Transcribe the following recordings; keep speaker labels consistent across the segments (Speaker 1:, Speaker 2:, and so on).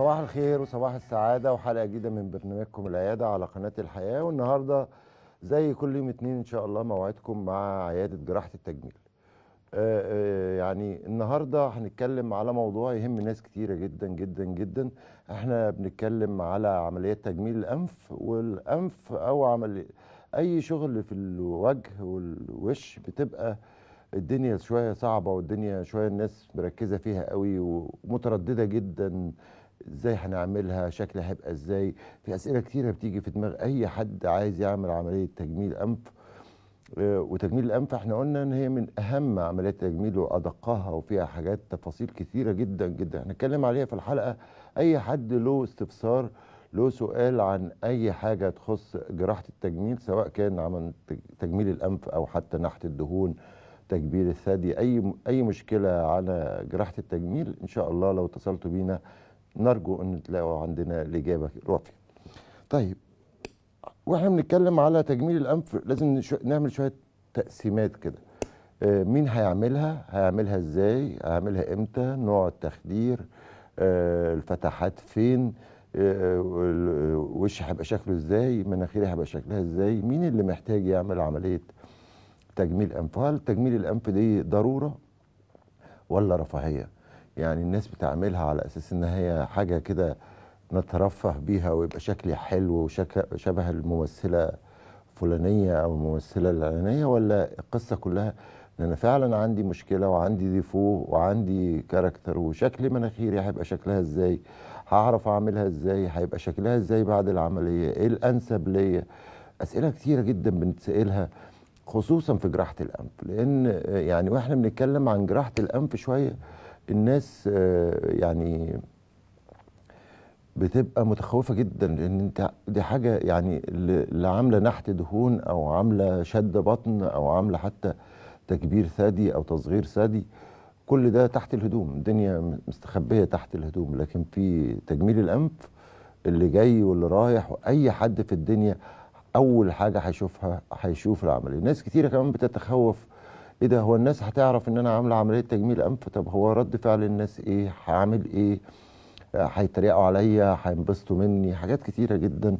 Speaker 1: صباح الخير وصباح السعادة وحلقة جديدة من برنامجكم العيادة على قناة الحياة والنهاردة زي كل يوم اتنين إن شاء الله موعدكم مع عيادة جراحة التجميل آه، آه، يعني النهاردة هنتكلم على موضوع يهم ناس كتيرة جدا جدا جدا احنا بنتكلم على عمليات تجميل الأنف والأنف أو عمل أي شغل في الوجه والوش بتبقى الدنيا شوية صعبة والدنيا شوية الناس مركزة فيها قوي ومترددة جدا ازاي هنعملها شكلها هيبقى ازاي في اسئله كتيره بتيجي في دماغ اي حد عايز يعمل عمليه تجميل انف آه، وتجميل الانف احنا قلنا ان هي من اهم عمليات التجميل وادقها وفيها حاجات تفاصيل كثيره جدا جدا هنتكلم عليها في الحلقه اي حد له استفسار له سؤال عن اي حاجه تخص جراحه التجميل سواء كان عمل تجميل الانف او حتى نحت الدهون تكبير الثدي اي اي مشكله على جراحه التجميل ان شاء الله لو اتصلتوا بينا نرجو ان تلاقوا عندنا الاجابه الوافيه طيب واحنا بنتكلم على تجميل الانف لازم نعمل شويه تقسيمات كده آه، مين هيعملها هيعملها ازاي هيعملها امتى نوع التخدير آه، الفتحات فين آه، وش هيبقى شكله ازاي مناخيري هيبقى شكلها ازاي مين اللي محتاج يعمل عمليه تجميل انف هل تجميل الانف دي ضروره ولا رفاهيه يعني الناس بتعملها على اساس ان هي حاجه كده نترفه بيها ويبقى شكلي حلو وشبه الممثله الفلانيه او الممثله العلانيه ولا القصه كلها ان انا فعلا عندي مشكله وعندي ديفو وعندي كاركتر وشكل مناخيري هيبقى شكلها ازاي هعرف اعملها ازاي هيبقى شكلها ازاي بعد العمليه ايه الانسب ليا اسئله كثيره جدا بنتسالها خصوصا في جراحه الانف لان يعني واحنا بنتكلم عن جراحه الانف شويه الناس آه، يعني بتبقى متخوفه جدا لان انت دي حاجه يعني اللي عامله نحت دهون او عامله شد بطن او عامله حتى تكبير ثدي او تصغير ثدي كل ده تحت الهدوم الدنيا مستخبيه تحت الهدوم لكن في تجميل الانف اللي جاي واللي رايح واي حد في الدنيا اول حاجه هيشوفها هيشوف العمليه ناس كتيره كمان بتتخوف ايه ده هو الناس هتعرف ان انا عامله عمليه تجميل انف طب هو رد فعل الناس ايه هعمل ايه آه، هيتريقوا عليا هينبسطوا مني حاجات كتيره جدا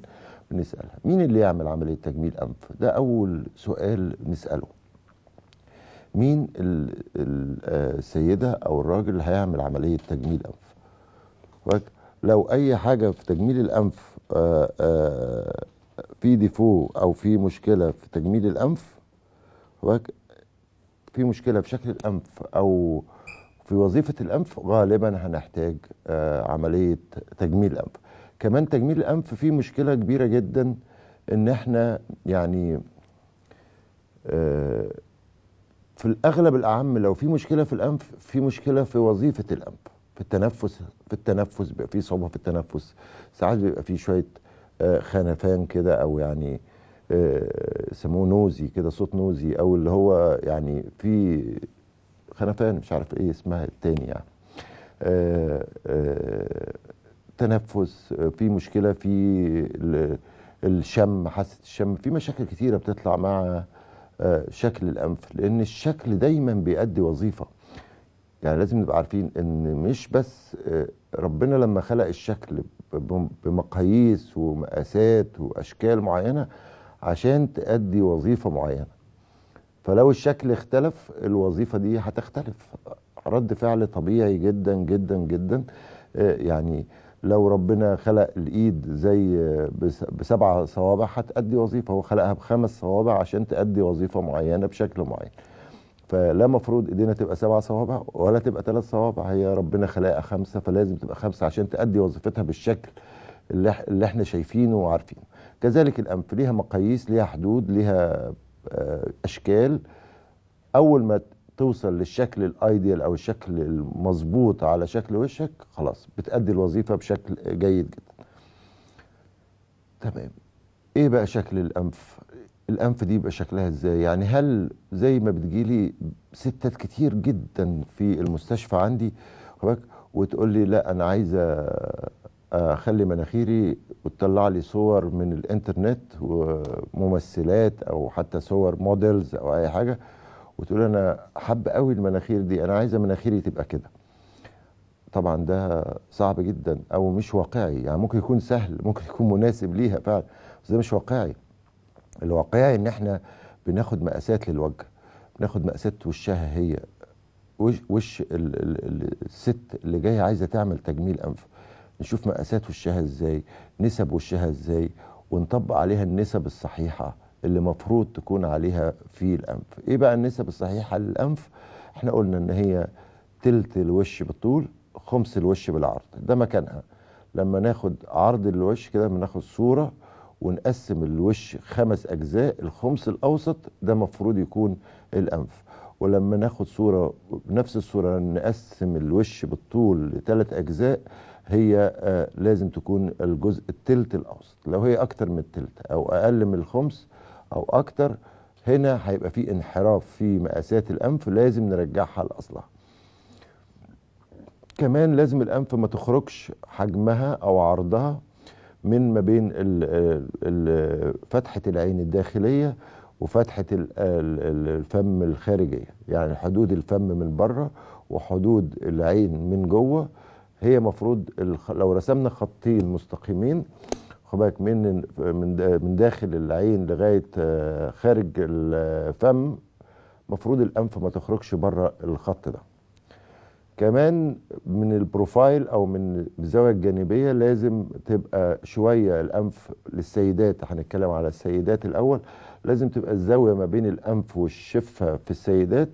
Speaker 1: بنسالها مين اللي يعمل عمليه تجميل انف ده اول سؤال نساله مين آه، السيده او الراجل اللي هيعمل عمليه تجميل انف لو اي حاجه في تجميل الانف آه، في ديفو او في مشكله في تجميل الانف في مشكله في شكل الانف او في وظيفه الانف غالبا هنحتاج آه، عمليه تجميل انف كمان تجميل الانف فيه مشكله كبيره جدا ان احنا يعني آه، في الاغلب الاعم لو في مشكله في الانف في مشكله في وظيفه الانف في التنفس في التنفس بيبقى في صعوبه في التنفس ساعات بيبقى في شويه آه، خنفان كده او يعني آه، سموه نوزي كده صوت نوزي او اللي هو يعني في خنفان مش عارف ايه اسمها التاني يعني آآ آه، آآ آه، تنفس في مشكله في الشم حاسه الشم في مشاكل كتيره بتطلع مع شكل الانف لان الشكل دايما بيؤدي وظيفه يعني لازم نبقى عارفين ان مش بس ربنا لما خلق الشكل بمقاييس ومقاسات واشكال معينه عشان تأدي وظيفة معينة فلو الشكل اختلف الوظيفة دي هتختلف رد فعل طبيعي جدا جدا جدا آه، يعني لو ربنا خلق الايد زي بسبع صوابع هتأدي وظيفة هو خلقها بخمس صوابع عشان تأدي وظيفة معينة بشكل معين فلا مفروض ايدينا تبقى سبع صوابع ولا تبقى ثلاث صوابع هي ربنا خلقها خمسة فلازم تبقى خمسة عشان تأدي وظيفتها بالشكل اللي, اللي احنا شايفينه وعارفينه كذلك الأنف ليها مقاييس ليها حدود ليها آه، أشكال أول ما توصل للشكل الايديال او الشكل المظبوط على شكل وشك خلاص بتأدي الوظيفة بشكل جيد جدا تمام ايه بقى شكل الانف الانف دي يبقى شكلها ازاي يعني هل زي ما بتجيلي ستات كتير جدا في المستشفى عندي وتقول لي لا انا عايزه اخلي مناخيري وتطلع لي صور من الانترنت وممثلات او حتى صور موديلز او اي حاجه وتقول انا حب قوي المناخير دي انا عايزه مناخيري تبقى كده طبعا ده صعب جدا او مش واقعي يعني ممكن يكون سهل ممكن يكون مناسب ليها فعلا بس ده مش واقعي الواقعي ان احنا بناخد مقاسات للوجه بناخد مقاسات وشها هي وش, وش الست اللي جايه عايزه تعمل تجميل انف نشوف مقاسات وشها ازاي نسب وشها ازاي ونطبق عليها النسب الصحيحه اللي مفروض تكون عليها في الانف ايه بقى النسب الصحيحه للانف احنا قلنا ان هي تلت الوش بالطول خمس الوش بالعرض ده مكانها لما ناخد عرض الوش كده بناخد صوره ونقسم الوش خمس اجزاء الخمس الاوسط ده مفروض يكون الانف ولما ناخد صوره بنفس الصوره نقسم الوش بالطول لثلاث اجزاء هي آه، لازم تكون الجزء التلت الاوسط لو هي اكتر من التلت او اقل من الخمس او اكتر هنا هيبقى في انحراف في مقاسات الانف لازم نرجعها لاصلها كمان لازم الانف ما تخرجش حجمها او عرضها من ما بين فتحه العين الداخليه وفتحه الفم الخارجيه يعني حدود الفم من بره وحدود العين من جوه هي مفروض لو رسمنا خطين مستقيمين بالك من من داخل العين لغايه آه، خارج الفم مفروض الانف ما تخرجش بره الخط ده كمان من البروفايل او من الزاويه الجانبيه لازم تبقى شويه الانف للسيدات هنتكلم على السيدات الاول لازم تبقى الزاويه ما بين الانف والشفه في السيدات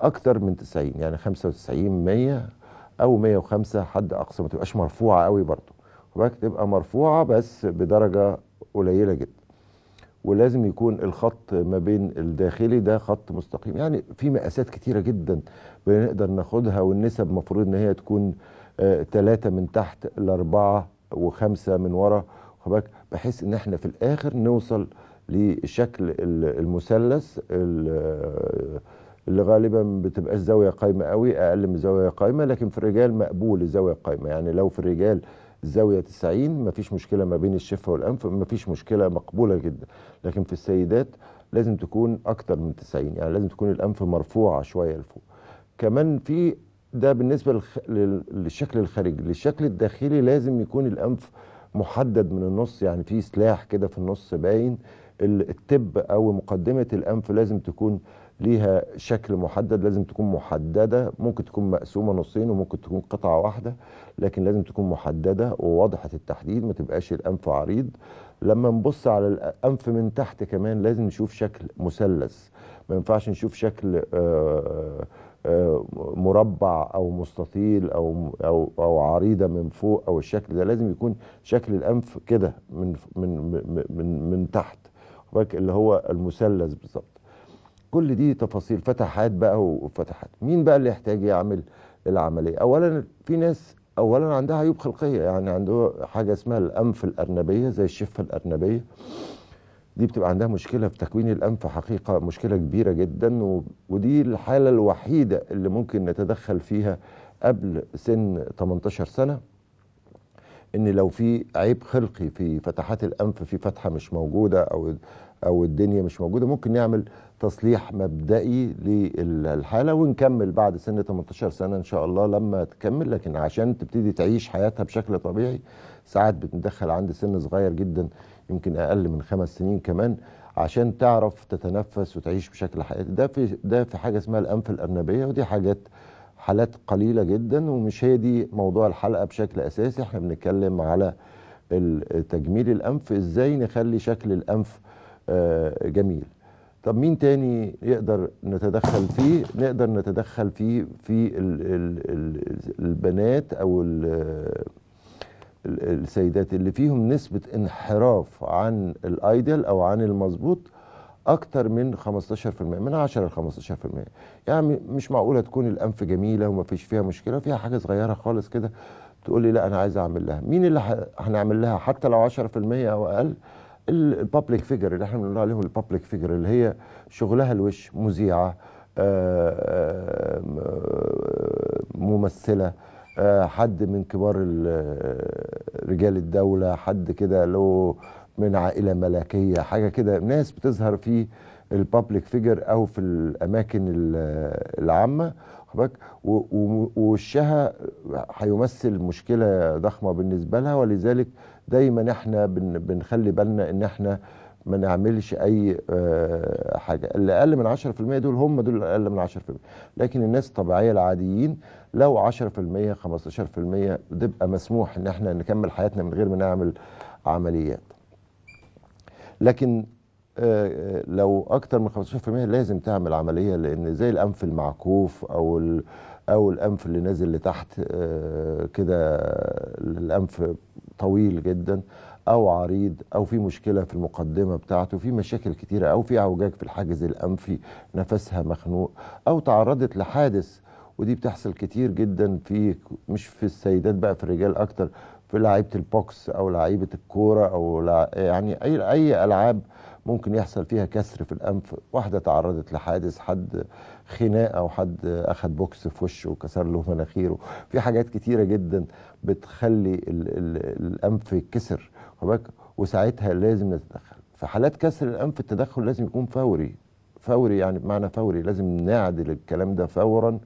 Speaker 1: اكتر من 90 يعني 95 100 او 105 حد اقصى ما تبقاش مرفوعه قوي برضه وبعد تبقى مرفوعه بس بدرجه قليله جدا ولازم يكون الخط ما بين الداخلي ده خط مستقيم يعني في مقاسات كتيره جدا بنقدر ناخدها والنسب المفروض ان هي تكون ثلاثة آه، من تحت لأربعة وخمسة من ورا خباك بحيث ان احنا في الاخر نوصل لشكل المثلث اللي غالبا ما بتبقاش زاويه قايمه قوي اقل من زاويه قايمه لكن في الرجال مقبول الزاويه القايمه يعني لو في الرجال الزاويه 90 مفيش مشكله ما بين الشفه والانف مفيش مشكله مقبوله جدا لكن في السيدات لازم تكون اكتر من 90 يعني لازم تكون الانف مرفوعه شويه لفوق كمان في ده بالنسبه للخ... للشكل الخارجي للشكل الداخلي لازم يكون الانف محدد من النص يعني في سلاح كده في النص باين التب او مقدمه الانف لازم تكون ليها شكل محدد لازم تكون محددة ممكن تكون مقسومة نصين وممكن تكون قطعة واحدة لكن لازم تكون محددة وواضحة التحديد ما تبقاش الأنف عريض لما نبص على الأنف من تحت كمان لازم نشوف شكل مثلث ما ينفعش نشوف شكل آه، آه، آه، مربع أو مستطيل أو, أو, أو عريضة من فوق أو الشكل ده لازم يكون شكل الأنف كده من, من, من, من تحت اللي هو المثلث بالظبط كل دي تفاصيل فتحات بقى وفتحات مين بقى اللي يحتاج يعمل العملية أولا في ناس أولا عندها عيوب خلقية يعني عنده حاجة اسمها الأنف الأرنبية زي الشفة الأرنبية دي بتبقى عندها مشكلة في تكوين الأنف حقيقة مشكلة كبيرة جدا ودي الحالة الوحيدة اللي ممكن نتدخل فيها قبل سن 18 سنة ان لو في عيب خلقي في فتحات الانف في فتحه مش موجوده او او الدنيا مش موجوده ممكن نعمل تصليح مبدئي للحاله ونكمل بعد سن 18 سنه ان شاء الله لما تكمل لكن عشان تبتدي تعيش حياتها بشكل طبيعي ساعات بتدخل عند سن صغير جدا يمكن اقل من خمس سنين كمان عشان تعرف تتنفس وتعيش بشكل حياتي ده في ده في حاجه اسمها الانف الارنبيه ودي حاجات حالات قليله جدا ومش هي دي موضوع الحلقه بشكل اساسي احنا بنتكلم على تجميل الانف ازاي نخلي شكل الانف آه، جميل طب مين تاني يقدر نتدخل فيه نقدر نتدخل فيه في الـ الـ الـ البنات او السيدات اللي فيهم نسبة انحراف عن الايدل او عن المظبوط اكتر من 15% من 10 ل 15% يعني مش معقوله تكون الانف جميله وما فيش فيها مشكله فيها حاجه صغيره خالص كده تقول لي لا انا عايز اعمل لها مين اللي هنعمل لها حتى لو 10% او اقل البابليك فيجر اللي احنا بنقول عليهم البابليك فيجر اللي هي شغلها الوش مذيعه آه، آه، آه، ممثله حد من كبار رجال الدوله حد كده له من عائله ملكيه حاجه كده ناس بتظهر في البابليك فيجر او في الاماكن العامه ووشها هيمثل مشكله ضخمه بالنسبه لها ولذلك دايما احنا بن بنخلي بالنا ان احنا ما نعملش اي آه، حاجه اللي اقل من 10% دول هم دول اللي اقل من 10% لكن الناس الطبيعيه العاديين لو 10% 15% بتبقى مسموح ان احنا نكمل حياتنا من غير ما نعمل عمليات لكن آه، آه، لو اكتر من 15% لازم تعمل عمليه لان زي الانف المعكوف او او الانف اللي نازل لتحت كده الانف طويل جدا او عريض او في مشكله في المقدمه بتاعته في مشاكل كتيره او في اعوجاج في الحاجز الانفي نفسها مخنوق او تعرضت لحادث ودي بتحصل كتير جدا في مش في السيدات بقى في الرجال اكتر في لعيبه البوكس او لعيبه الكوره او لع... يعني اي اي العاب ممكن يحصل فيها كسر في الانف واحده تعرضت لحادث حد خناقه وحد اخد بوكس في وشه وكسر له مناخيره في حاجات كتيره جدا بتخلي الـ الـ الانف يتكسر وساعتها لازم نتدخل في حالات كسر الانف التدخل لازم يكون فوري فوري يعني بمعنى فوري لازم نعدل الكلام ده فورا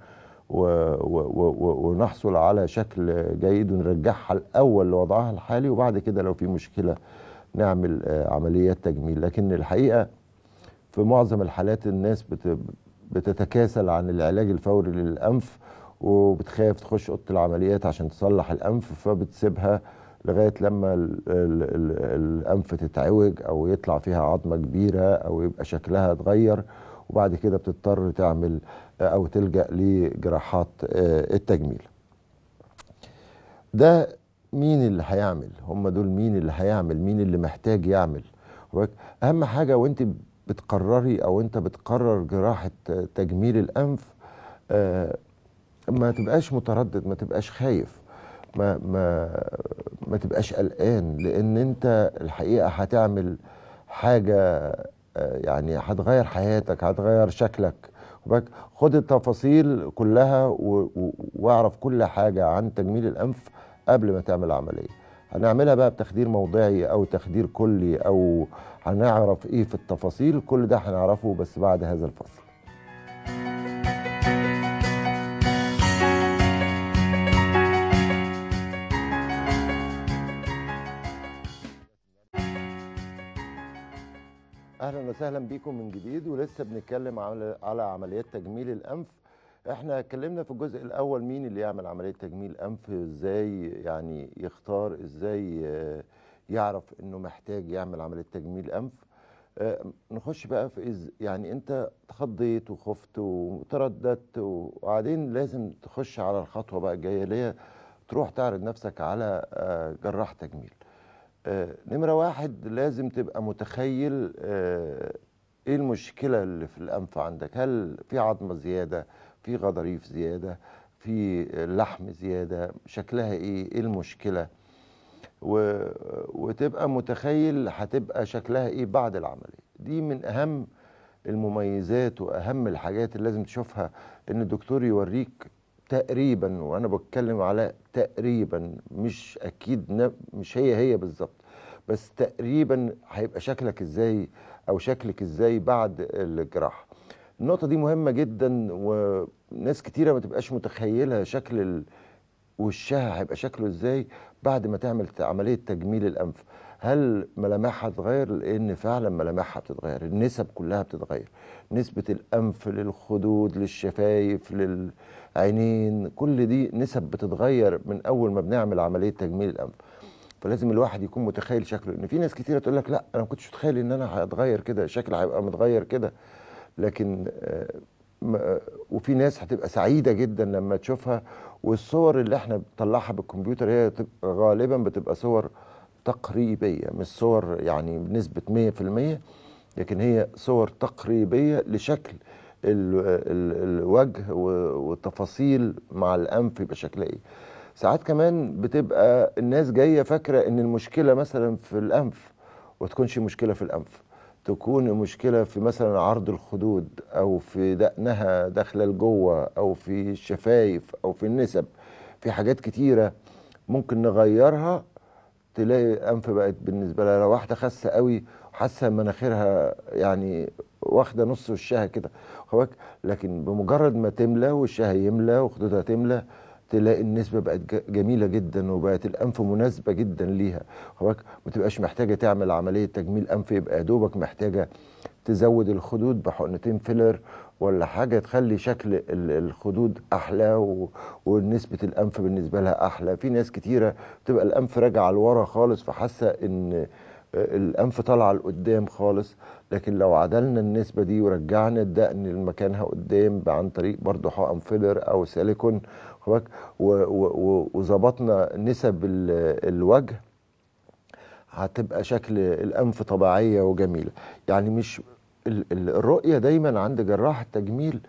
Speaker 1: و و و ونحصل على شكل جيد ونرجعها الاول لوضعها الحالي وبعد كده لو في مشكله نعمل آه، عمليات تجميل لكن الحقيقه في معظم الحالات الناس بت بتتكاسل عن العلاج الفوري للأنف وبتخاف تخش أوضة العمليات عشان تصلح الأنف فبتسيبها لغاية لما الأنف تتعوج أو يطلع فيها عظمة كبيرة أو يبقى شكلها اتغير وبعد كده بتضطر تعمل أو تلجأ لجراحات آه، التجميل ده مين اللي هيعمل هم دول مين اللي هيعمل مين اللي محتاج يعمل اهم حاجه وانت بتقرري او انت بتقرر جراحه تجميل الانف آه، ما تبقاش متردد ما تبقاش خايف ما ما ما تبقاش قلقان لان انت الحقيقه هتعمل حاجه آه، يعني هتغير حياتك هتغير شكلك خد التفاصيل كلها واعرف كل حاجه عن تجميل الانف قبل ما تعمل العمليه هنعملها بقى بتخدير موضعي او تخدير كلي او هنعرف ايه في التفاصيل كل ده هنعرفه بس بعد هذا الفصل اهلا وسهلا بيكم من جديد ولسه بنتكلم على عمليات تجميل الانف احنا اتكلمنا في الجزء الاول مين اللي يعمل عمليه تجميل انف ازاي يعني يختار ازاي آه يعرف انه محتاج يعمل عمليه تجميل انف آه، نخش بقى في إز يعني انت اتخضيت وخفت وترددت وبعدين لازم تخش على الخطوه بقى الجايه اللي هي تروح تعرض نفسك على آه، جراح تجميل آه، نمره واحد لازم تبقى متخيل ايه المشكله اللي في الانف عندك هل في عظمه زياده في غضاريف زياده في لحم زياده شكلها ايه ايه المشكله و... وتبقى متخيل هتبقى شكلها ايه بعد العمليه دي من اهم المميزات واهم الحاجات اللي لازم تشوفها ان الدكتور يوريك تقريبا وانا بتكلم على تقريبا مش اكيد مش هي هي بالظبط بس تقريبا هيبقى شكلك ازاي او شكلك ازاي بعد الجراحه النقطه دي مهمه جدا وناس كتيره ما تبقاش متخيله شكل وشها هيبقى شكله ازاي بعد ما تعمل عمليه تجميل الانف هل ملامحها تتغير لان فعلا ملامحها بتتغير النسب كلها بتتغير نسبه الانف للخدود للشفايف للعينين كل دي نسب بتتغير من اول ما بنعمل عمليه تجميل الانف فلازم الواحد يكون متخيل شكله ان في ناس كتيره تقول لك لا انا ما كنتش متخيل ان انا هتغير كده شكلي هيبقى متغير كده لكن آه، آه، وفي ناس هتبقى سعيده جدا لما تشوفها والصور اللي احنا بنطلعها بالكمبيوتر هي غالبا بتبقى صور تقريبيه مش صور يعني بنسبه 100% لكن هي صور تقريبيه لشكل الوجه والتفاصيل مع الانف يبقى شكلها ايه ساعات كمان بتبقى الناس جايه فاكره ان المشكله مثلا في الانف وتكونش مشكله في الانف تكون المشكلة في مثلا عرض الخدود أو في دقنها داخلة لجوه أو في الشفايف أو في النسب في حاجات كتيرة ممكن نغيرها تلاقي أنف بقت بالنسبة لها لو واحدة خاسة قوي حاسة مناخيرها يعني واخدة نص وشها كده لكن بمجرد ما تملى وشها يملى وخدودها تملى تلاقي النسبة بقت جميلة جدا وبقت الأنف مناسبة جدا ليها حضرتك ما تبقاش محتاجة تعمل عملية تجميل أنف يبقى يا دوبك محتاجة تزود الخدود بحقنتين فيلر ولا حاجة تخلي شكل الخدود أحلى ونسبة الأنف بالنسبة لها أحلى في ناس كتيرة بتبقى الأنف راجعة لورا خالص فحاسة إن آه، الأنف طالعة لقدام خالص لكن لو عدلنا النسبة دي ورجعنا الدقن لمكانها قدام عن طريق برضه حقن فيلر أو سيليكون وظبطنا نسب الوجه هتبقى شكل الأنف طبيعية وجميلة يعني مش الرؤية دايما عند جراح التجميل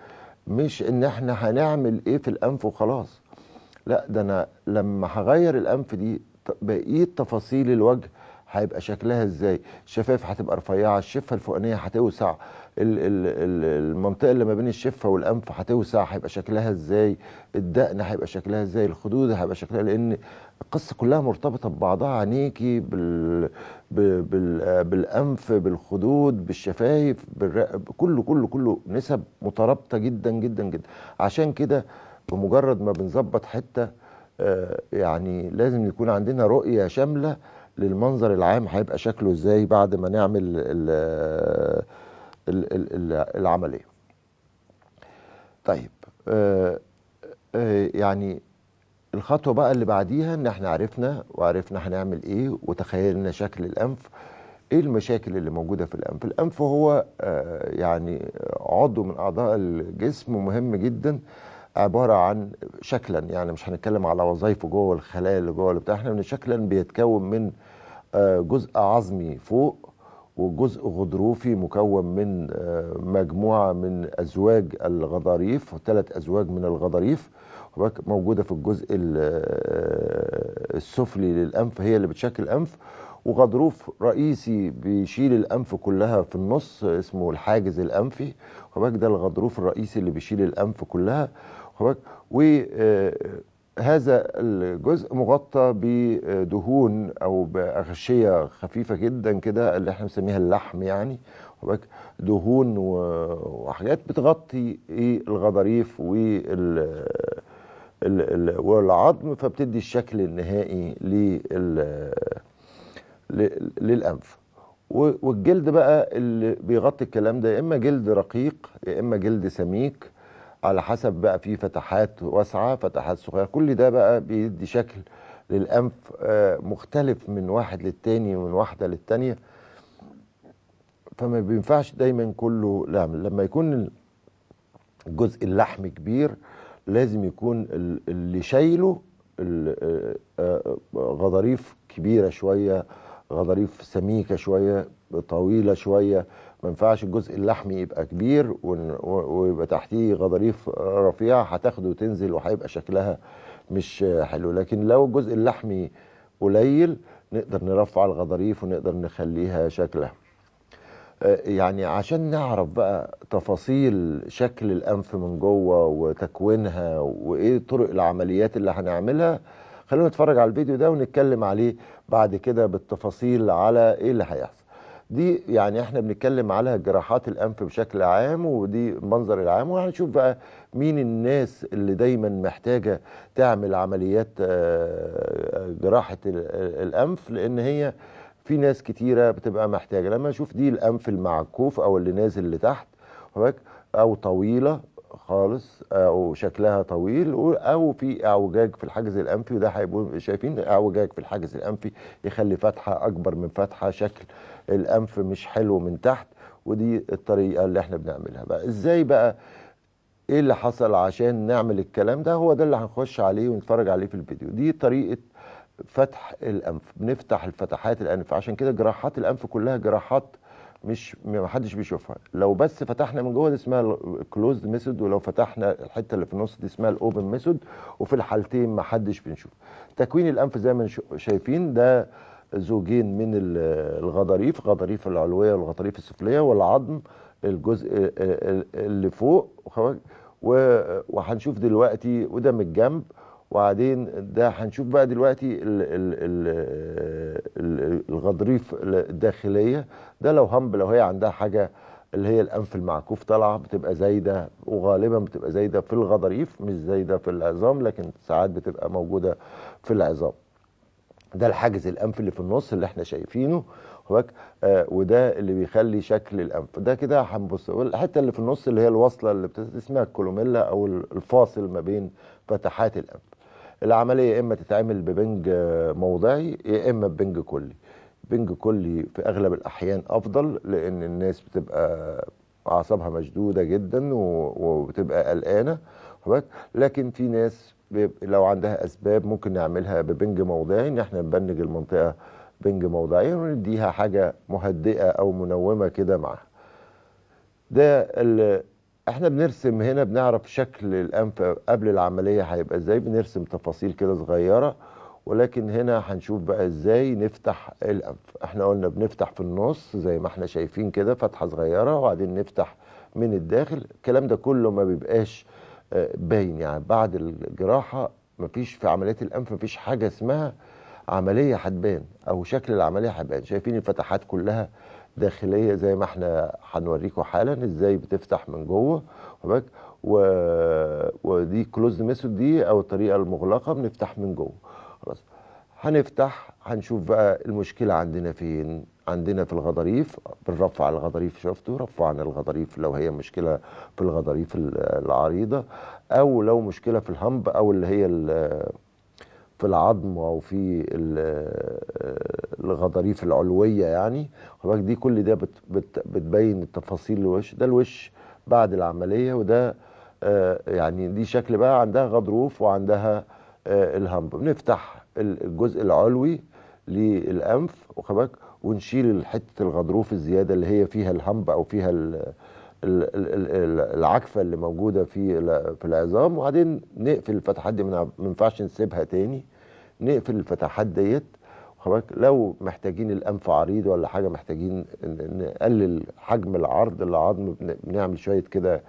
Speaker 1: مش إن احنا هنعمل إيه في الأنف وخلاص لا ده أنا لما هغير الأنف دي بقية تفاصيل الوجه هيبقى شكلها ازاي الشفايف هتبقى رفيعه الشفه الفوقانيه هتوسع المنطقه اللي ما بين الشفه والانف هتوسع هيبقى شكلها ازاي الدقن هيبقى شكلها ازاي الخدود هيبقى شكلها إيه؟ لان القصه كلها مرتبطه ببعضها عينيكي بال... بال... بالانف بالخدود بالشفايف بالرقب كله كله كله نسب مترابطه جدا جدا جدا عشان كده بمجرد ما بنظبط حته آه، يعني لازم يكون عندنا رؤيه شامله للمنظر العام هيبقى شكله ازاي بعد ما نعمل ال ال ال العمليه طيب آه آه يعني الخطوه بقى اللي بعديها ان احنا عرفنا وعرفنا هنعمل ايه وتخيلنا شكل الانف ايه المشاكل اللي موجوده في الانف الانف هو آه يعني عضو من اعضاء الجسم ومهم جدا عباره عن شكلا يعني مش هنتكلم على وظائفه جوه الخلايا اللي جوه اللي بتاع احنا من شكلا بيتكون من جزء عظمي فوق وجزء غضروفي مكون من آه، مجموعة من أزواج الغضاريف ثلاث أزواج من الغضاريف موجودة في الجزء آه، السفلي للأنف هي اللي بتشكل أنف وغضروف رئيسي بيشيل الأنف كلها في النص اسمه الحاجز الأنفي ده الغضروف الرئيسي اللي بيشيل الأنف كلها وبالك هذا الجزء مغطى بدهون او باغشيه خفيفه جدا كده اللي احنا بنسميها اللحم يعني دهون وحاجات بتغطي ايه الغضاريف والعظم فبتدي الشكل النهائي لل للانف والجلد بقى اللي بيغطي الكلام ده يا اما جلد رقيق يا اما جلد سميك على حسب بقى في فتحات واسعه فتحات صغيره كل ده بقى بيدي شكل للانف آه، مختلف من واحد للتاني ومن واحده للتانيه فما بينفعش دايما كله لعمل لما يكون الجزء اللحم كبير لازم يكون اللي شايله آه، آه، غضاريف كبيره شويه غضاريف سميكه شويه طويله شويه ما ينفعش الجزء اللحمي يبقى كبير ويبقى تحتيه غضاريف رفيعه هتاخده وتنزل وهيبقى شكلها مش حلو لكن لو الجزء اللحمي قليل نقدر نرفع الغضاريف ونقدر نخليها شكلها آه، يعني عشان نعرف بقى تفاصيل شكل الأنف من جوه وتكوينها وإيه طرق العمليات اللي هنعملها خلونا نتفرج على الفيديو ده ونتكلم عليه بعد كده بالتفاصيل على إيه اللي هيحصل دي يعني احنا بنتكلم على جراحات الانف بشكل عام ودي المنظر العام وهنشوف بقى مين الناس اللي دايما محتاجه تعمل عمليات آه، آه، جراحه الانف لان هي في ناس كتيره بتبقى محتاجه لما اشوف دي الانف المعكوف او اللي نازل لتحت او طويله خالص او شكلها طويل او في اعوجاج في الحاجز الانفي وده هيبقوا شايفين اعوجاج في الحاجز الانفي يخلي فتحه اكبر من فتحه شكل الانف مش حلو من تحت ودي الطريقه اللي احنا بنعملها بقى ازاي بقى ايه اللي حصل عشان نعمل الكلام ده هو ده اللي هنخش عليه ونتفرج عليه في الفيديو دي طريقه فتح الانف بنفتح الفتحات الانف عشان كده جراحات الانف كلها جراحات مش ما حدش بيشوفها لو بس فتحنا من جوه دي اسمها كلوز ميثود ولو فتحنا الحته اللي في النص دي اسمها الاوبن ميثود وفي الحالتين ما حدش بنشوف تكوين الانف زي ما شايفين ده زوجين من الغضاريف غضاريف العلويه والغضاريف السفليه والعظم الجزء اللي فوق وهنشوف دلوقتي وده من الجنب وبعدين ده هنشوف بقى دلوقتي ال ال ال الغضريف الداخليه ده لو همب لو هي عندها حاجه اللي هي الانف المعكوف طالعه بتبقى زايده وغالبا بتبقى زايده في الغضاريف مش زايده في العظام لكن ساعات بتبقى موجوده في العظام ده الحاجز الانف اللي في النص اللي احنا شايفينه آه وده اللي بيخلي شكل الانف ده كده هنبص الحته اللي في النص اللي هي الوصله اللي اسمها الكولوميلا او الفاصل ما بين فتحات الانف العمليه يا اما تتعمل ببنج آه، موضعي يا اما ببنج كلي بنج كلي في اغلب الاحيان افضل لان الناس بتبقى اعصابها مشدوده جدا وبتبقى قلقانه لكن في ناس لو عندها اسباب ممكن نعملها ببنج موضعي ان احنا نبنج المنطقه بنج موضعي ونديها حاجه مهدئه او منومه كده معاها ده احنا بنرسم هنا بنعرف شكل الانف قبل العمليه هيبقى ازاي بنرسم تفاصيل كده صغيره ولكن هنا هنشوف بقى ازاي نفتح الانف احنا قلنا بنفتح في النص زي ما احنا شايفين كده فتحه صغيره وبعدين نفتح من الداخل الكلام ده كله ما بيبقاش آه، باين يعني بعد الجراحه ما فيش في عمليه الانف ما فيش حاجه اسمها عمليه هتبان او شكل العمليه هيبان شايفين الفتحات كلها داخليه زي ما احنا هنوريكم حالا ازاي بتفتح من جوه تمام و... ودي كلوز ميثود دي او الطريقه المغلقه بنفتح من جوه خلاص هنفتح هنشوف بقى المشكله عندنا فين عندنا في الغضاريف بنرفع الغضاريف شفتوا رفعنا الغضاريف لو هي مشكله في الغضاريف العريضه او لو مشكله في الهمب او اللي هي في العظم او في آه، الغضاريف العلويه يعني خلاص دي كل ده بت بت بتبين التفاصيل الوش ده الوش بعد العمليه وده آه، يعني دي شكل بقى عندها غضروف وعندها آه، الهامب بنفتح الجزء العلوي للانف وخبك ونشيل حته الغضروف الزياده اللي هي فيها الهامب او فيها الـ العكفه اللي موجوده في في العظام وبعدين نقفل الفتحات دي ما ينفعش نسيبها تاني نقفل الفتحات ديت وخبرك لو محتاجين الانف عريض ولا حاجه محتاجين نقلل حجم العرض العظم بنعمل شويه كده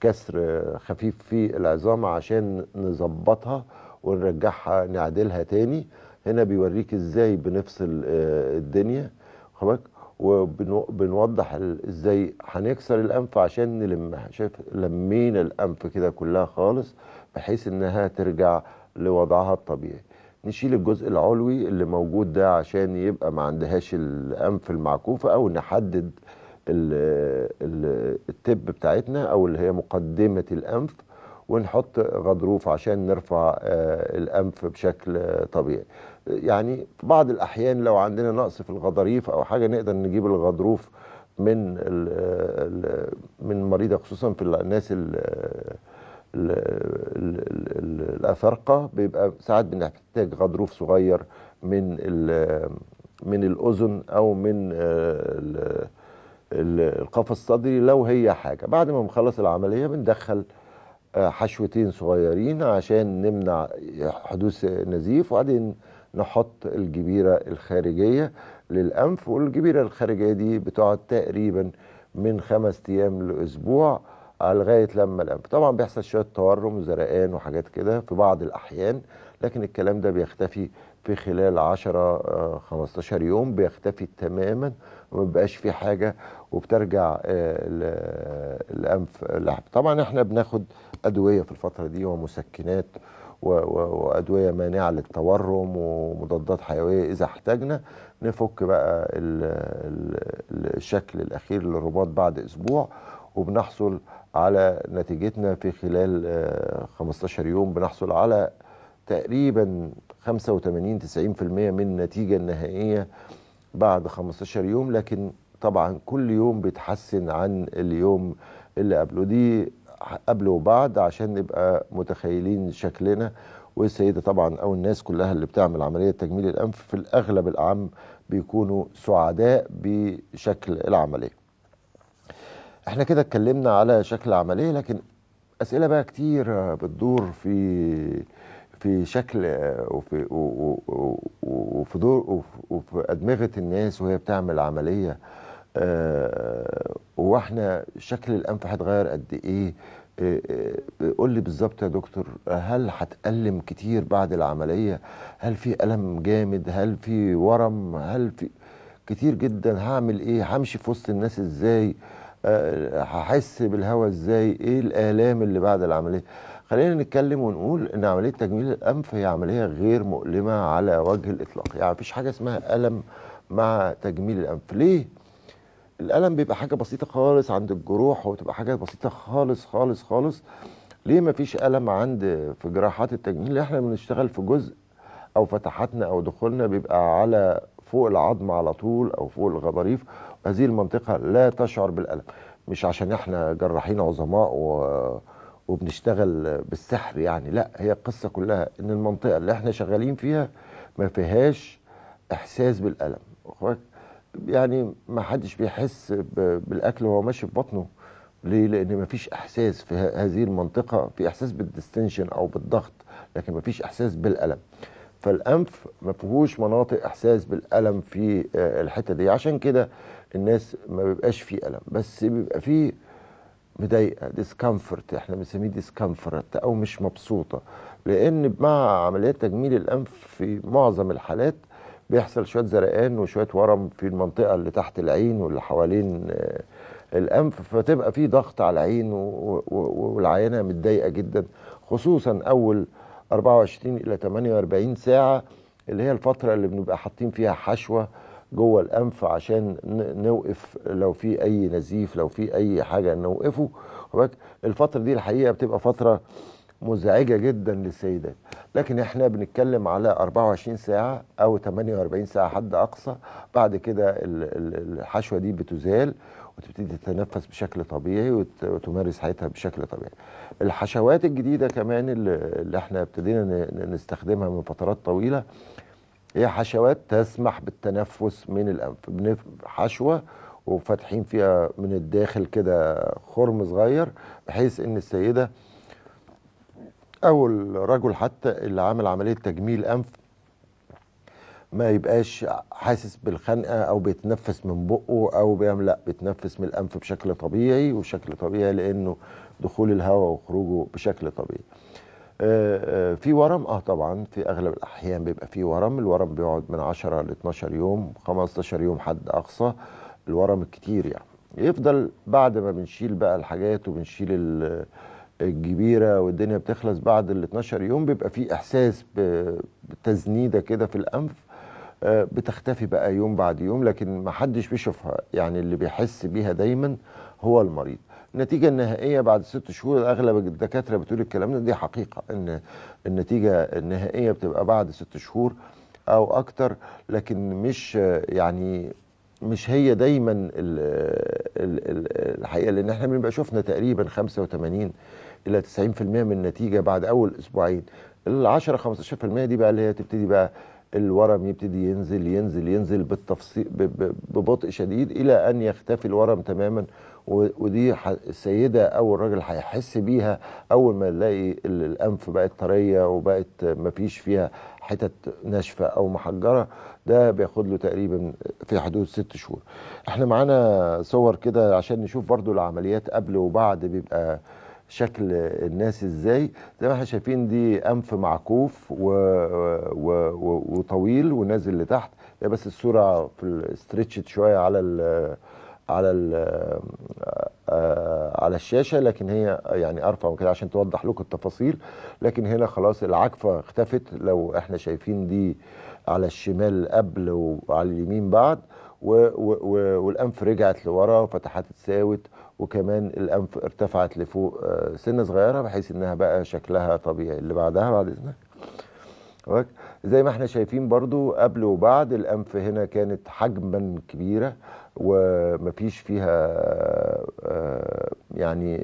Speaker 1: كسر خفيف في العظام عشان نظبطها ونرجعها نعدلها تاني هنا بيوريك ازاي بنفصل آه، الدنيا خبرك وبنوضح ازاي هنكسر الانف عشان نلمها شايف لمينا الانف كده كلها خالص بحيث انها ترجع لوضعها الطبيعي نشيل الجزء العلوي اللي موجود ده عشان يبقى ما عندهاش الانف المعكوفه او نحدد التب بتاعتنا او اللي هي مقدمه الانف ونحط غضروف عشان نرفع آه، الانف بشكل طبيعي يعني بعض الاحيان لو عندنا نقص في الغضاريف او حاجه نقدر نجيب الغضروف من من مريضه خصوصا في الناس اللي الافارقه بيبقى ساعات بنحتاج غضروف صغير من من الاذن او من القفص الصدري لو هي حاجه بعد ما بنخلص العمليه بندخل آه، حشوتين صغيرين عشان نمنع حدوث نزيف وبعدين نحط الجبيره الخارجيه للانف والجبيره الخارجيه دي بتقعد تقريبا من خمس ايام لاسبوع آه، لغايه لما الأنف طبعا بيحصل شويه تورم وزرقان وحاجات كده في بعض الاحيان لكن الكلام ده بيختفي في خلال 10 15 آه، يوم بيختفي تماما وما بيبقاش فيه حاجه وبترجع آه، الانف لحم طبعا احنا بناخد ادويه في الفتره دي ومسكنات وادويه مانعه للتورم ومضادات حيويه اذا احتاجنا نفك بقى الشكل الاخير للرباط بعد اسبوع وبنحصل على نتيجتنا في خلال 15 آه، يوم بنحصل على تقريبا 85 90% من النتيجة النهائية بعد 15 يوم لكن طبعا كل يوم بيتحسن عن اليوم اللي قبله دي قبل وبعد عشان نبقى متخيلين شكلنا والسيدة طبعا أو الناس كلها اللي بتعمل عملية تجميل الأنف في الأغلب الأعم بيكونوا سعداء بشكل العملية احنا كده اتكلمنا على شكل عمليه لكن اسئله بقى كتير بتدور في في شكل وفي وفي دور وفي ادمغه الناس وهي بتعمل عمليه آه، واحنا شكل الانف هيتغير قد ايه آه، آه، قول لي بالظبط يا دكتور هل هتألم كتير بعد العمليه هل في الم جامد هل في ورم هل في كتير جدا هعمل ايه همشي في وسط الناس ازاي آه هحس بالهواء ازاي ايه الالام اللي بعد العمليه خلينا نتكلم ونقول ان عمليه تجميل الانف هي عمليه غير مؤلمه على وجه الاطلاق يعني مفيش حاجه اسمها الم مع تجميل الانف ليه الالم بيبقى حاجه بسيطه خالص عند الجروح وتبقى حاجه بسيطه خالص خالص خالص ليه مفيش الم عند في جراحات التجميل اللي احنا بنشتغل في جزء او فتحاتنا او دخولنا بيبقى على فوق العظم على طول او فوق الغضاريف هذه المنطقه لا تشعر بالالم مش عشان احنا جراحين عظماء و... وبنشتغل بالسحر يعني لا هي القصه كلها ان المنطقه اللي احنا شغالين فيها ما فيهاش احساس بالالم يعني ما حدش بيحس بالاكل وهو ماشي في بطنه ليه؟ لأن ما فيش إحساس في هذه المنطقة في إحساس بالديستنشن أو بالضغط لكن ما فيش إحساس بالألم فالأنف ما فيهوش مناطق إحساس بالألم في آه، الحتة دي عشان كده الناس ما بيبقاش فيه الم بس بيبقى فيه مضايقه ديسكمفورت احنا بنسميه ديسكمفورت او مش مبسوطه لان مع عمليات تجميل الانف في معظم الحالات بيحصل شويه زرقان وشويه ورم في المنطقه اللي تحت العين واللي حوالين آه، الانف فتبقى في ضغط على العين والعينه متضايقه جدا خصوصا اول 24 الى 48 ساعه اللي هي الفتره اللي بنبقى حاطين فيها حشوه جوه الانف عشان نوقف لو في اي نزيف لو في اي حاجه نوقفه الفتره دي الحقيقه بتبقى فتره مزعجه جدا للسيدات لكن احنا بنتكلم على 24 ساعه او 48 ساعه حد اقصى بعد كده الحشوه دي بتزال وتبتدي تتنفس بشكل طبيعي وتمارس حياتها بشكل طبيعي الحشوات الجديده كمان اللي احنا ابتدينا نستخدمها من فترات طويله هي ايه حشوات تسمح بالتنفس من الانف حشوه وفاتحين فيها من الداخل كده خرم صغير بحيث ان السيده او الرجل حتى اللي عامل عمليه تجميل انف ما يبقاش حاسس بالخنقه او بيتنفس من بقه او بيعمل لا بيتنفس من الانف بشكل طبيعي وبشكل طبيعي لانه دخول الهواء وخروجه بشكل طبيعي آه، آه، في ورم اه طبعا في اغلب الاحيان بيبقى في ورم الورم بيقعد من 10 ل 12 يوم 15 يوم حد اقصى الورم الكتير يعني يفضل بعد ما بنشيل بقى الحاجات وبنشيل الجبيره والدنيا بتخلص بعد ال 12 يوم بيبقى في احساس بتزنيده كده في الانف آه، بتختفي بقى يوم بعد يوم لكن ما حدش بيشوفها يعني اللي بيحس بيها دايما هو المريض النتيجه النهائيه بعد ست شهور اغلب الدكاتره بتقول الكلام ده دي حقيقه ان النتيجه النهائيه بتبقى بعد ست شهور او اكتر لكن مش يعني مش هي دايما الحقيقه لان احنا بنبقى شفنا تقريبا 85 الى 90% من النتيجه بعد اول اسبوعين ال 10 15% دي بقى اللي هي تبتدي بقى الورم يبتدي ينزل ينزل ينزل بالتفصيل ببطء شديد الى ان يختفي الورم تماما ودي السيده او الراجل هيحس بيها اول ما يلاقي الانف بقت طريه وبقت مفيش فيها حتت ناشفه او محجره ده بياخد له تقريبا في حدود ست شهور احنا معانا صور كده عشان نشوف برضو العمليات قبل وبعد بيبقى شكل الناس ازاي زي ما احنا شايفين دي انف معكوف و... و... و... وطويل ونازل لتحت ده بس الصوره في الاسترتشت شويه على ال... على آه، على الشاشه لكن هي يعني ارفع من كده عشان توضح لكم التفاصيل لكن هنا خلاص العكفه اختفت لو احنا شايفين دي على الشمال قبل وعلى اليمين بعد و و و والانف رجعت لورا وفتحات اتساوت وكمان الانف ارتفعت لفوق آه، سنه صغيره بحيث انها بقى شكلها طبيعي اللي بعدها بعد اذنك زي ما احنا شايفين برضو قبل وبعد الانف هنا كانت حجما كبيره ومفيش فيها آه، يعني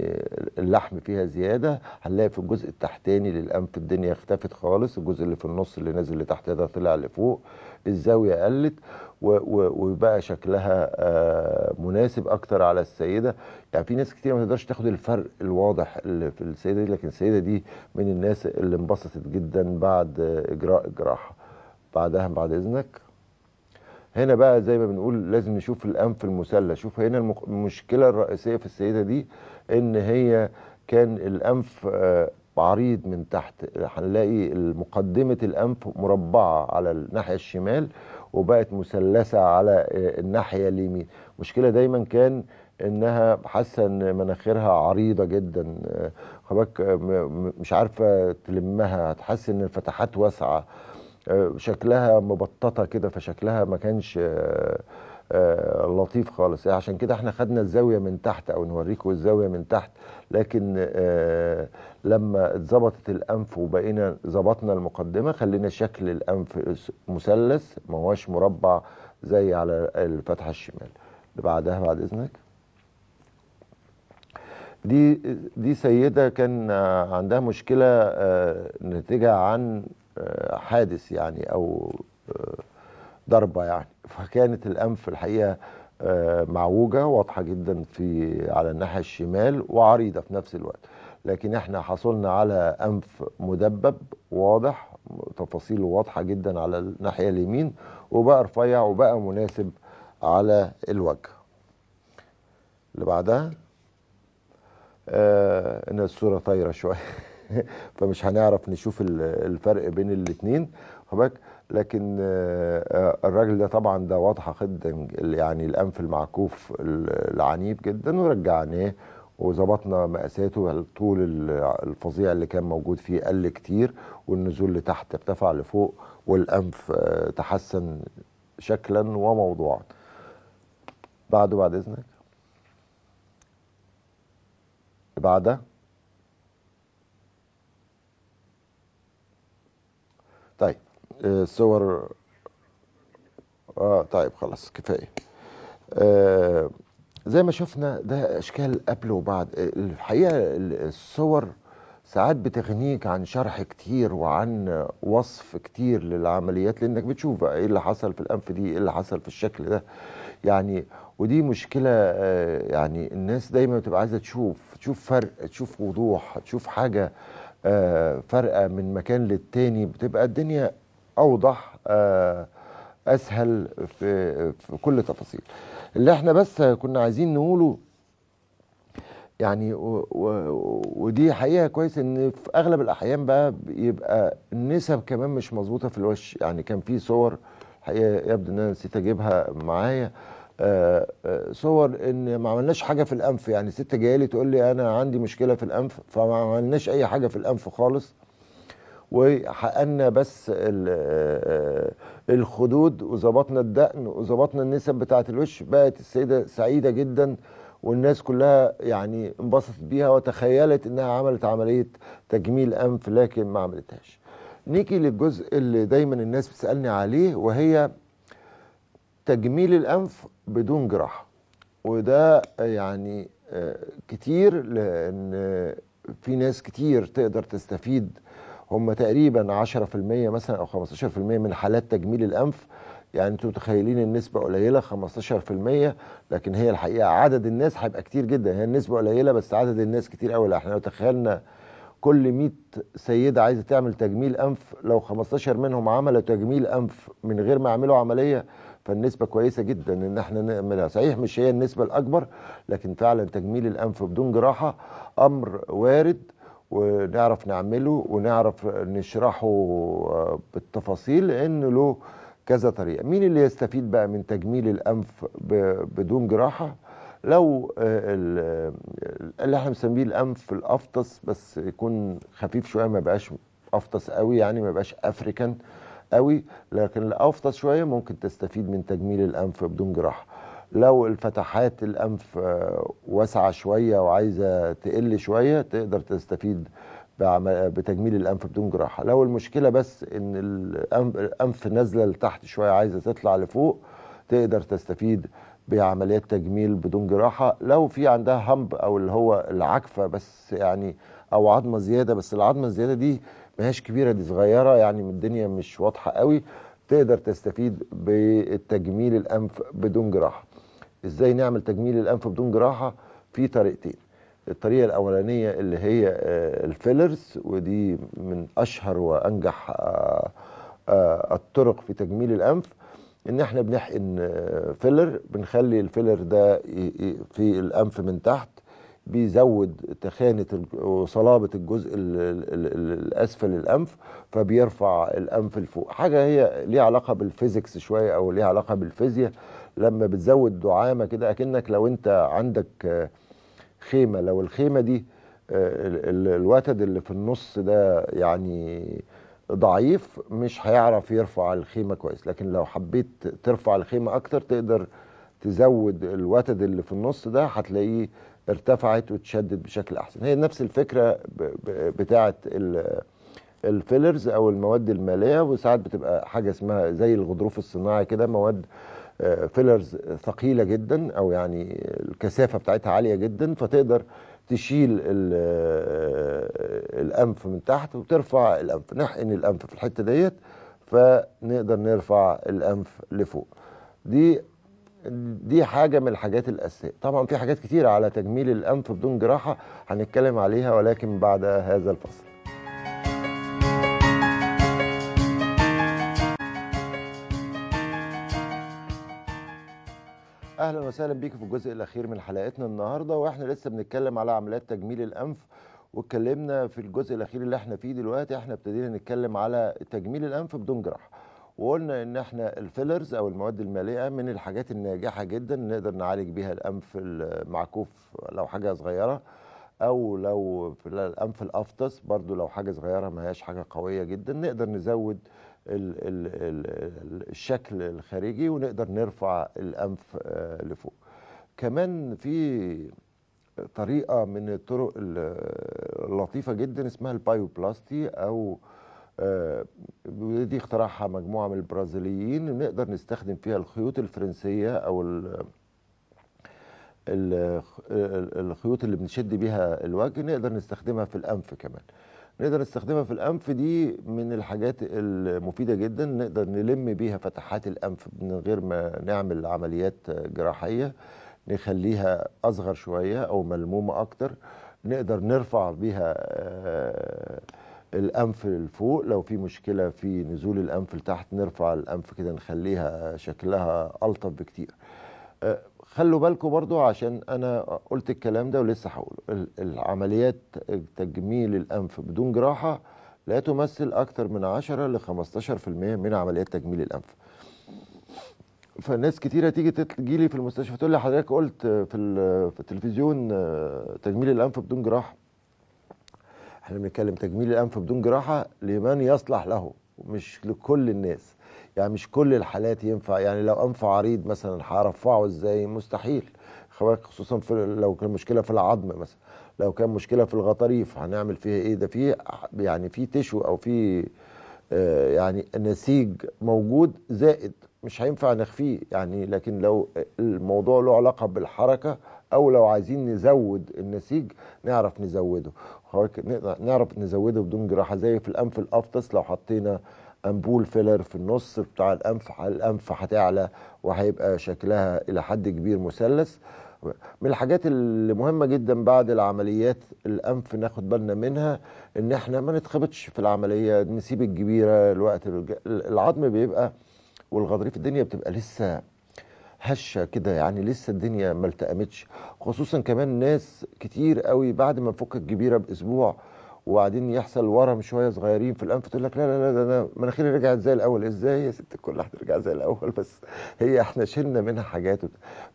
Speaker 1: اللحم فيها زياده هنلاقي في الجزء التحتاني للانف الدنيا اختفت خالص الجزء اللي في النص اللي نازل لتحت ده طلع لفوق الزاويه قلت وبقى شكلها آه، مناسب اكتر على السيده يعني في ناس كتير ما تقدرش تاخد الفرق الواضح اللي في السيده دي لكن السيده دي من الناس اللي انبسطت جدا بعد اجراء الجراحه بعدها بعد اذنك هنا بقى زي ما بنقول لازم نشوف الانف المثلث شوف هنا المشكلة الرئيسية في السيدة دي ان هي كان الانف آه، عريض من تحت هنلاقي مقدمة الانف مربعة على الناحية الشمال وبقت مثلثة على آه، الناحية اليمين مشكلة دايما كان انها حاسه ان مناخيرها عريضه جدا آه، خباك مش عارفه تلمها هتحس ان الفتحات واسعه آه، شكلها مبططه كده فشكلها ما كانش آه، آه، لطيف خالص عشان كده احنا خدنا الزاويه من تحت او نوريكم الزاويه من تحت لكن لما اتظبطت الانف وبقينا ظبطنا المقدمه خلينا شكل الانف مثلث ما هوش مربع زي على الفتحه الشمال اللي بعدها بعد اذنك دي دي سيده كان عندها مشكله ناتجه عن آه، حادث يعني او آه، ضربه يعني فكانت الانف الحقيقه آه، معوجه واضحه جدا في على الناحيه الشمال وعريضه في نفس الوقت لكن احنا حصلنا على انف مدبب واضح تفاصيله واضحه جدا على الناحيه اليمين وبقى رفيع وبقى مناسب على الوجه اللي بعدها آه ان الصوره طايره شويه فمش هنعرف نشوف الفرق بين الاثنين خباك لكن آه، آه، الراجل ده طبعا ده واضحه جدا يعني الانف المعكوف العنيف جدا ورجعناه وظبطنا مقاساته الطول الفظيع اللي كان موجود فيه قل كتير والنزول لتحت ارتفع لفوق والانف آه، تحسن شكلا وموضوعا بعده بعد اذنك بعده طيب الصور آه،, اه طيب خلاص كفايه آه، زي ما شفنا ده اشكال قبل وبعد الحقيقه الصور ساعات بتغنيك عن شرح كتير وعن وصف كتير للعمليات لانك بتشوف بقى ايه اللي حصل في الانف دي ايه اللي حصل في الشكل ده يعني ودي مشكله آه، يعني الناس دايما بتبقى عايزه تشوف تشوف فرق تشوف وضوح تشوف حاجه آه، فرقه من مكان للتاني بتبقى الدنيا اوضح آه، اسهل في, في كل تفاصيل اللي احنا بس كنا عايزين نقوله يعني ودي حقيقه كويس ان في اغلب الاحيان بقى بيبقى النسب كمان مش مظبوطه في الوش يعني كان في صور الحقيقه يبدو ان انا نسيت اجيبها معايا آه آه، آه، صور ان ما عملناش حاجه في الانف يعني ست جايه لي تقول لي انا عندي مشكله في الانف فما عملناش اي حاجه في الانف خالص وحققنا بس آه، الخدود وظبطنا الدقن وظبطنا النسب بتاعه الوش بقت السيده سعيده جدا والناس كلها يعني انبسطت بيها وتخيلت انها عملت عمليه تجميل انف لكن ما عملتهاش. نيجي للجزء اللي دايما الناس بتسالني عليه وهي تجميل الانف بدون جراحه وده يعني آه، كتير لان في ناس كتير تقدر تستفيد هم تقريبا 10% مثلا او 15% من حالات تجميل الانف يعني انتوا متخيلين النسبة قليلة 15% لكن هي الحقيقة عدد الناس هيبقى كتير جدا هي النسبة قليلة بس عدد الناس كتير قوي احنا لو تخيلنا كل 100 سيدة عايزة تعمل تجميل أنف لو 15 منهم عملوا تجميل أنف من غير ما يعملوا عملية فالنسبه كويسه جدا ان احنا نعملها صحيح مش هي النسبه الاكبر لكن فعلا تجميل الانف بدون جراحه امر وارد ونعرف نعمله ونعرف نشرحه آه، بالتفاصيل لانه له كذا طريقه مين اللي يستفيد بقى من تجميل الانف بدون جراحه لو آه، آه، اللي احنا بنسميه الانف الافطس بس يكون خفيف شويه ما بقاش افطس قوي يعني ما بقاش افريكان قوي لكن الافطس شويه ممكن تستفيد من تجميل الانف بدون جراحه لو الفتحات الانف آه، واسعه شويه وعايزه تقل شويه تقدر تستفيد بتجميل الانف بدون جراحه لو المشكله بس ان الانف نازله لتحت شويه عايزه تطلع لفوق تقدر تستفيد بعمليات تجميل بدون جراحه لو في عندها همب او اللي هو العكفه بس يعني او عظمه زياده بس العظمه الزياده دي ما هياش كبيره دي صغيره يعني الدنيا مش واضحه قوي تقدر تستفيد بالتجميل الانف بدون جراحه ازاي نعمل تجميل الانف بدون جراحه في طريقتين الطريقه الاولانيه اللي هي آه، الفيلرز ودي من اشهر وانجح آه، آه، الطرق في تجميل الانف ان احنا بنحقن فيلر بنخلي الفيلر ده في الانف من تحت بيزود تخانه وصلابه الجزء الاسفل الانف فبيرفع الانف لفوق حاجه هي ليها علاقه بالفيزيكس شويه او ليها علاقه بالفيزياء لما بتزود دعامه كده اكنك لو انت عندك آه، خيمه لو الخيمه دي آه، الوتد اللي في النص ده يعني ضعيف مش هيعرف يرفع الخيمه كويس لكن لو حبيت ترفع الخيمه اكتر تقدر تزود الوتد اللي في النص ده هتلاقيه ارتفعت وتشدد بشكل احسن هي نفس الفكره بتاعه الفيلرز او المواد الماليه وساعات بتبقى حاجه اسمها زي الغضروف الصناعي كده مواد فيلرز آه، ثقيله جدا او يعني الكثافه بتاعتها عاليه جدا فتقدر تشيل آه، الانف من تحت وترفع الانف نحقن الانف في الحته ديت فنقدر نرفع الانف لفوق دي دي حاجه من الحاجات الاساسيه طبعا في حاجات كتيره على تجميل الانف بدون جراحه هنتكلم عليها ولكن بعد هذا الفصل اهلا وسهلا بيكم في الجزء الاخير من حلقتنا النهارده واحنا لسه بنتكلم على عمليات تجميل الانف واتكلمنا في الجزء الاخير اللي احنا فيه دلوقتي احنا ابتدينا نتكلم على تجميل الانف بدون جراحه وقلنا ان احنا الفيلرز او المواد المالئه من الحاجات الناجحه جدا نقدر نعالج بيها الانف المعكوف لو حاجه صغيره او لو الانف الافطس برضو لو حاجه صغيره ما هياش حاجه قويه جدا نقدر نزود الـ الـ الـ الشكل الخارجي ونقدر نرفع الانف آه، لفوق كمان في طريقه من الطرق اللطيفه جدا اسمها البايوبلاستي او ودي آه، اخترعها مجموعه من البرازيليين نقدر نستخدم فيها الخيوط الفرنسيه او الخيوط اللي بنشد بيها الوجه نقدر نستخدمها في الانف كمان نقدر نستخدمها في الانف دي من الحاجات المفيده جدا نقدر نلم بيها فتحات الانف من غير ما نعمل عمليات جراحيه نخليها اصغر شويه او ملمومه اكتر نقدر نرفع بيها آه الانف لفوق لو في مشكله في نزول الانف لتحت نرفع الانف كده نخليها شكلها الطف بكتير أه، خلوا بالكم برضو عشان انا قلت الكلام ده ولسه هقوله العمليات تجميل الانف بدون جراحه لا تمثل اكتر من 10 ل 15% من عمليات تجميل الانف فالناس كتيره تيجي تجيلي في المستشفى تقول لي حضرتك قلت في, في التلفزيون آه، تجميل الانف بدون جراحه احنا بنتكلم تجميل الانف بدون جراحه لمن يصلح له مش لكل الناس يعني مش كل الحالات ينفع يعني لو انف عريض مثلا هرفعه ازاي مستحيل خصوصا في لو كان مشكله في العظم مثلا لو كان مشكله في الغطاريف هنعمل فيها ايه ده في يعني في تشو او في آه، يعني نسيج موجود زائد مش هينفع نخفيه يعني لكن لو الموضوع له علاقه بالحركه او لو عايزين نزود النسيج نعرف نزوده نعرف نزوده بدون جراحه زي في الانف الافطس لو حطينا امبول فيلر في النص بتاع الانف الانف هتعلى وهيبقى شكلها الى حد كبير مثلث من الحاجات اللي مهمه جدا بعد العمليات الانف ناخد بالنا منها ان احنا ما نتخبطش في العمليه نسيب الكبيره الوقت العظم بيبقى والغضريف الدنيا بتبقى لسه هشه كده يعني لسه الدنيا ما التقمتش خصوصا كمان ناس كتير قوي بعد ما نفك الجبيره باسبوع وبعدين يحصل ورم شويه صغيرين في الانف تقول لك لا لا لا انا مناخيري رجعت زي الاول ازاي يا ست الكل هترجع زي الاول بس هي احنا شلنا منها حاجات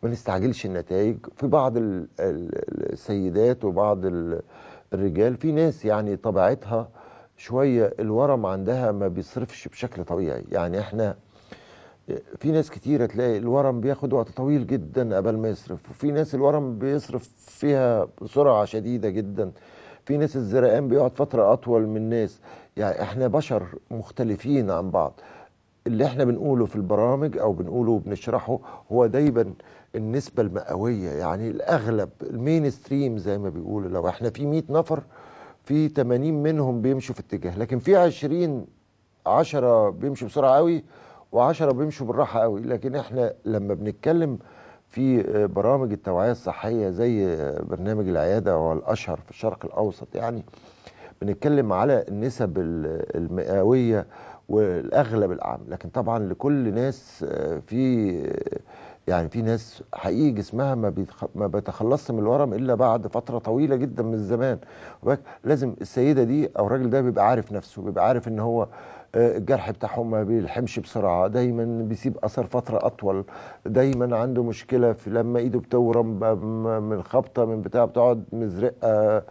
Speaker 1: ما نستعجلش النتائج في بعض السيدات وبعض الرجال في ناس يعني طبيعتها شويه الورم عندها ما بيصرفش بشكل طبيعي يعني احنا في ناس كتيرة تلاقي الورم بياخد وقت طويل جدا قبل ما يصرف وفي ناس الورم بيصرف فيها بسرعة شديدة جدا في ناس الزرقان بيقعد فترة أطول من ناس يعني احنا بشر مختلفين عن بعض اللي احنا بنقوله في البرامج أو بنقوله وبنشرحه هو دايما النسبة المئوية يعني الأغلب المين ستريم زي ما بيقولوا لو احنا في 100 نفر في 80 منهم بيمشوا في اتجاه لكن في 20 10 بيمشوا بسرعة قوي وعشرة بيمشوا بالراحة قوي لكن احنا لما بنتكلم في برامج التوعية الصحية زي برنامج العيادة هو الأشهر في الشرق الأوسط يعني بنتكلم على النسب المئوية والأغلب الأعم لكن طبعا لكل ناس في يعني في ناس حقيقي جسمها ما بيتخ... ما بيتخلصش من الورم الا بعد فتره طويله جدا من الزمان لازم السيده دي او الراجل ده بيبقى عارف نفسه بيبقى عارف ان هو آه، الجرح بتاعهم ما بيلحمش بسرعه دايما بيسيب اثر فتره اطول دايما عنده مشكله في لما ايده بتورم من خبطه من بتاع بتقعد مزرقه آه،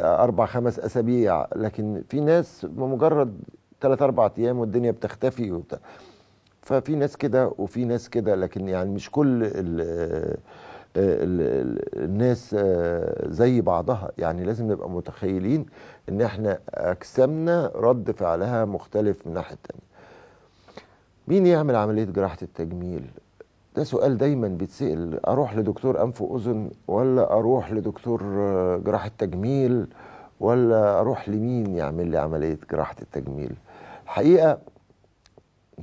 Speaker 1: اربع خمس اسابيع لكن في ناس بمجرد ثلاث اربع ايام والدنيا بتختفي وبتاع ففي ناس كده وفي ناس كده لكن يعني مش كل ال آه، ال الـ الناس آه، زي بعضها يعني لازم نبقى متخيلين ان احنا اجسامنا رد فعلها مختلف من الناحيه التانيه مين يعمل عمليه جراحه التجميل ده سؤال دايما بيتسال اروح لدكتور انف واذن ولا اروح لدكتور آه، جراحه تجميل ولا اروح لمين يعمل لي عمليه جراحه التجميل الحقيقه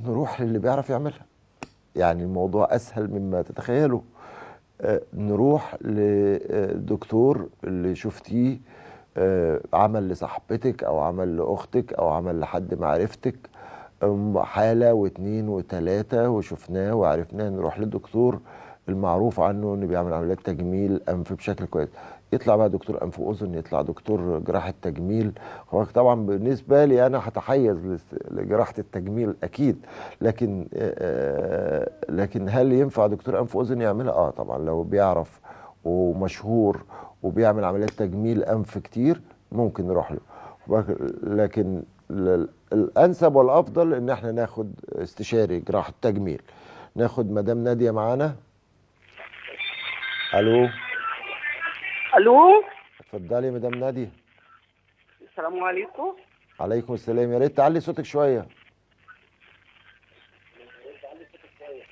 Speaker 1: نروح للي بيعرف يعملها يعني الموضوع اسهل مما تتخيله آه، نروح لدكتور اللي شفتيه آه، عمل لصاحبتك او عمل لاختك او عمل لحد معرفتك حالة واثنين وثلاثة وشفناه وعرفناه نروح للدكتور المعروف عنه انه بيعمل عمليات تجميل انف بشكل كويس يطلع بقى دكتور انف واذن يطلع دكتور جراحه تجميل طبعا بالنسبه لي انا هتحيز لجراحه التجميل اكيد لكن لكن هل ينفع دكتور انف واذن يعملها اه طبعا لو بيعرف ومشهور وبيعمل عمليات تجميل انف كتير ممكن نروح له لكن الانسب والافضل ان احنا ناخد استشاري جراحه تجميل ناخد مدام ناديه معانا الو الو اتفضلي يا مدام نادي السلام عليكم عليكم السلام يا ريت تعلي صوتك شويه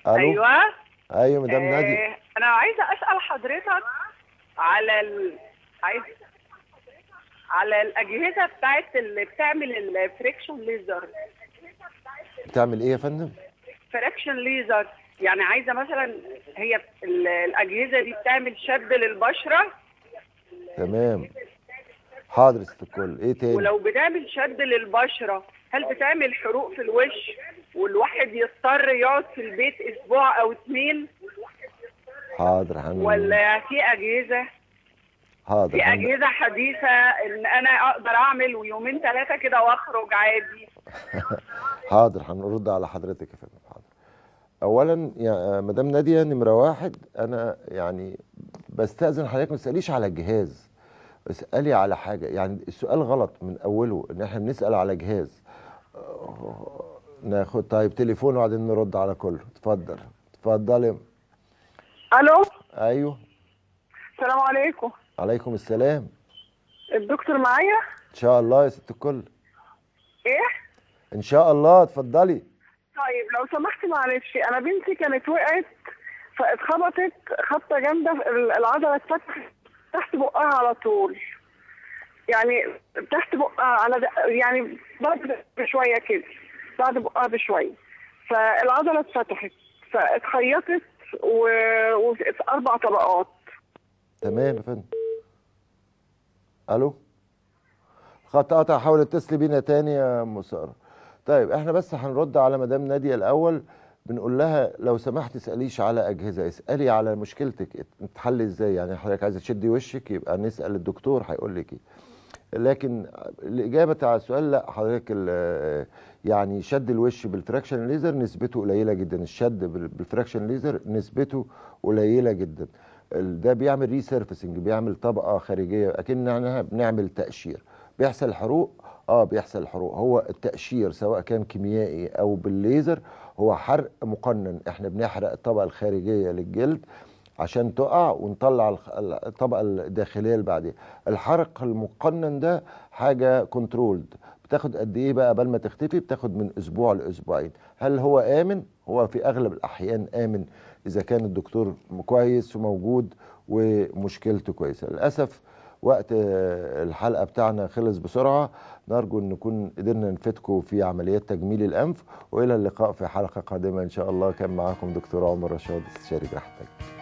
Speaker 1: الو ايوه ايوه مدام آه نادي انا عايزه اسال حضرتك على ال... عايز على الاجهزه بتاعت اللي بتعمل الفريكشن ليزر بتعمل ايه يا فندم فريكشن ليزر يعني عايزه مثلا هي الاجهزه دي بتعمل شد للبشره تمام حاضر ست الكل ايه تاني ولو بنعمل شد للبشره هل بتعمل حروق في الوش والواحد يضطر يقعد في البيت اسبوع او اثنين حاضر حمد ولا في اجهزه حاضر في اجهزه حديثه ان انا اقدر اعمل ويومين ثلاثه كده واخرج عادي حاضر هنرد على حضرتك يا فندم حاضر اولا يا مدام ناديه نمره واحد انا يعني بستاذن حضرتك ما تساليش على الجهاز اسالي على حاجه يعني السؤال غلط من اوله ان احنا بنسال على جهاز ناخد طيب تليفون وبعدين نرد على كله اتفضل اتفضلي الو ايوه السلام عليكم عليكم السلام الدكتور معايا ان شاء الله يا ست الكل ايه ان شاء الله اتفضلي طيب لو سمحت معلش انا بنتي كانت وقعت فاتخبطت خبطه جامده العضله اتفتحت تحت بقها على طول يعني تحت بقها على يعني بعد بشويه كده بعد بقها بشويه فالعضله اتفتحت فاتخيطت و... وفي اربع طبقات تمام يا فندم الو خط قطع حاول اتصل بينا تاني يا مساره طيب احنا بس هنرد على مدام ناديه الاول بنقول لها لو سمحت اساليش على اجهزه اسالي على مشكلتك تتحل ازاي يعني حضرتك عايزه تشدي وشك يبقى نسال الدكتور هيقول لك ايه لكن الاجابه على السؤال لا حضرتك يعني شد الوش بالفراكشن ليزر نسبته قليله جدا الشد بالفراكشن ليزر نسبته قليله جدا ده بيعمل ريسيرفسنج بيعمل طبقه خارجيه اكننا بنعمل تقشير بيحصل حروق اه بيحصل حروق هو التقشير سواء كان كيميائي او بالليزر هو حرق مقنن احنا بنحرق الطبقه الخارجيه للجلد عشان تقع ونطلع الطبقه الداخليه اللي بعديها الحرق المقنن ده حاجه كنترولد بتاخد قد ايه بقى قبل ما تختفي بتاخد من اسبوع لاسبوعين هل هو امن هو في اغلب الاحيان امن اذا كان الدكتور كويس وموجود ومشكلته كويسه للاسف وقت آه، الحلقه بتاعنا خلص بسرعه نرجو ان نكون قدرنا نفيدكم في عمليات تجميل الانف والى اللقاء في حلقه قادمه ان شاء الله كان معاكم دكتور عمر رشاد استشاري جراحه